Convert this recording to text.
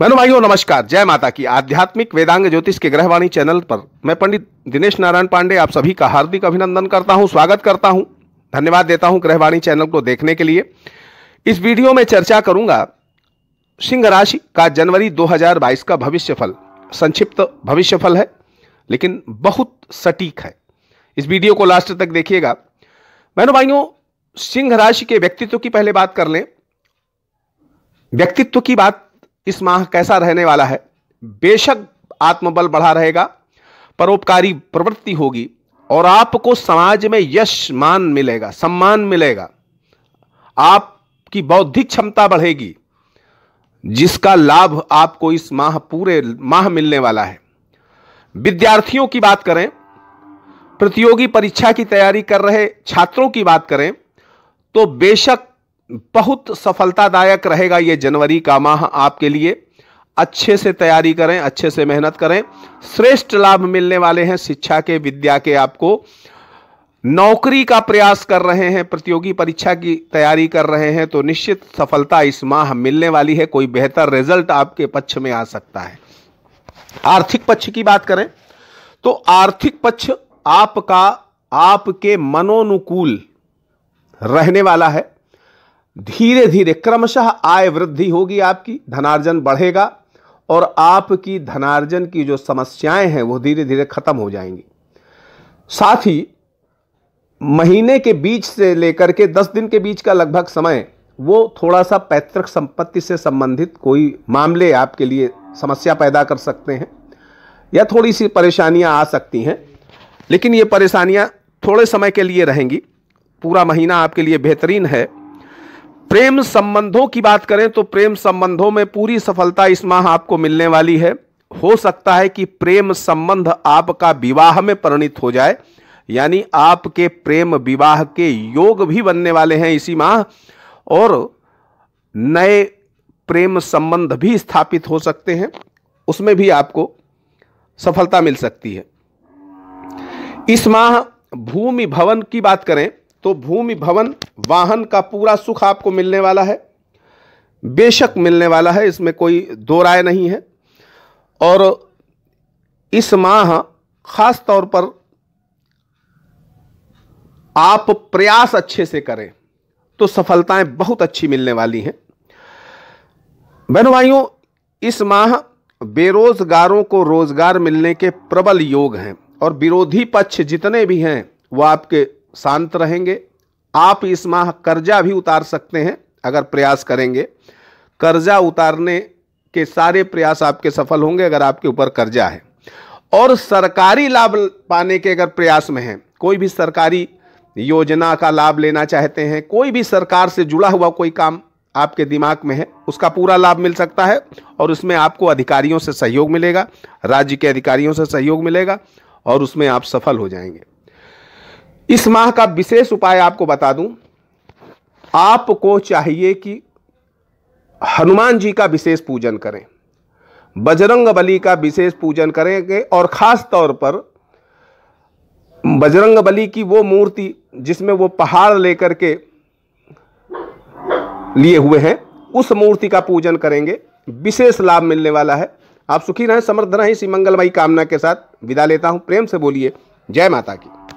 बहनों भाइयों नमस्कार जय माता की आध्यात्मिक वेदांग ज्योतिष के ग्रहवाणी चैनल पर मैं पंडित दिनेश नारायण पांडे आप सभी का हार्दिक अभिनंदन करता हूं स्वागत करता हूं धन्यवाद देता हूं ग्रहवाणी चैनल को देखने के लिए इस वीडियो में चर्चा करूंगा सिंह राशि का जनवरी 2022 का भविष्य फल संक्षिप्त भविष्य फल है लेकिन बहुत सटीक है इस वीडियो को लास्ट तक देखिएगा बहनों भाइयों सिंह राशि के व्यक्तित्व की पहले बात कर लें व्यक्तित्व की बात इस माह कैसा रहने वाला है बेशक आत्मबल बढ़ा रहेगा परोपकारी प्रवृत्ति होगी और आपको समाज में यश मान मिलेगा सम्मान मिलेगा आपकी बौद्धिक क्षमता बढ़ेगी जिसका लाभ आपको इस माह पूरे माह मिलने वाला है विद्यार्थियों की बात करें प्रतियोगी परीक्षा की तैयारी कर रहे छात्रों की बात करें तो बेशक बहुत सफलतादायक रहेगा ये जनवरी का माह आपके लिए अच्छे से तैयारी करें अच्छे से मेहनत करें श्रेष्ठ लाभ मिलने वाले हैं शिक्षा के विद्या के आपको नौकरी का प्रयास कर रहे हैं प्रतियोगी परीक्षा की तैयारी कर रहे हैं तो निश्चित सफलता इस माह मिलने वाली है कोई बेहतर रिजल्ट आपके पक्ष में आ सकता है आर्थिक पक्ष की बात करें तो आर्थिक पक्ष आपका आपके मनोनुकूल रहने वाला है धीरे धीरे क्रमशः आय वृद्धि होगी आपकी धनार्जन बढ़ेगा और आपकी धनार्जन की जो समस्याएं हैं वो धीरे धीरे खत्म हो जाएंगी साथ ही महीने के बीच से लेकर के दस दिन के बीच का लगभग समय वो थोड़ा सा पैतृक संपत्ति से संबंधित कोई मामले आपके लिए समस्या पैदा कर सकते हैं या थोड़ी सी परेशानियां आ सकती हैं लेकिन ये परेशानियां थोड़े समय के लिए रहेंगी पूरा महीना आपके लिए बेहतरीन है प्रेम संबंधों की बात करें तो प्रेम संबंधों में पूरी सफलता इस माह आपको मिलने वाली है हो सकता है कि प्रेम संबंध आपका विवाह में परिणित हो जाए यानी आपके प्रेम विवाह के योग भी बनने वाले हैं इसी माह और नए प्रेम संबंध भी स्थापित हो सकते हैं उसमें भी आपको सफलता मिल सकती है इस माह भूमि भवन की बात करें तो भूमि भवन वाहन का पूरा सुख आपको मिलने वाला है बेशक मिलने वाला है इसमें कोई दो राय नहीं है और इस माह खास तौर पर आप प्रयास अच्छे से करें तो सफलताएं बहुत अच्छी मिलने वाली हैं बहन भाइयों इस माह बेरोजगारों को रोजगार मिलने के प्रबल योग हैं और विरोधी पक्ष जितने भी हैं वह आपके शांत रहेंगे आप इस माह कर्जा भी उतार सकते हैं अगर प्रयास करेंगे कर्जा उतारने के सारे प्रयास आपके सफल होंगे अगर आपके ऊपर कर्जा है और सरकारी लाभ पाने के अगर प्रयास में हैं कोई भी सरकारी योजना का लाभ लेना चाहते हैं कोई भी सरकार से जुड़ा हुआ कोई काम आपके दिमाग में है उसका पूरा लाभ मिल सकता है और उसमें आपको अधिकारियों से सहयोग मिलेगा राज्य के अधिकारियों से सहयोग मिलेगा और उसमें आप सफल हो जाएंगे इस माह का विशेष उपाय आपको बता दूं आपको चाहिए कि हनुमान जी का विशेष पूजन करें बजरंग बली का विशेष पूजन करेंगे और ख़ास तौर पर बजरंग बली की वो मूर्ति जिसमें वो पहाड़ लेकर के लिए हुए हैं उस मूर्ति का पूजन करेंगे विशेष लाभ मिलने वाला है आप सुखी रहें समृद्ध रहें इसी मंगलमयी कामना के साथ विदा लेता हूं प्रेम से बोलिए जय माता की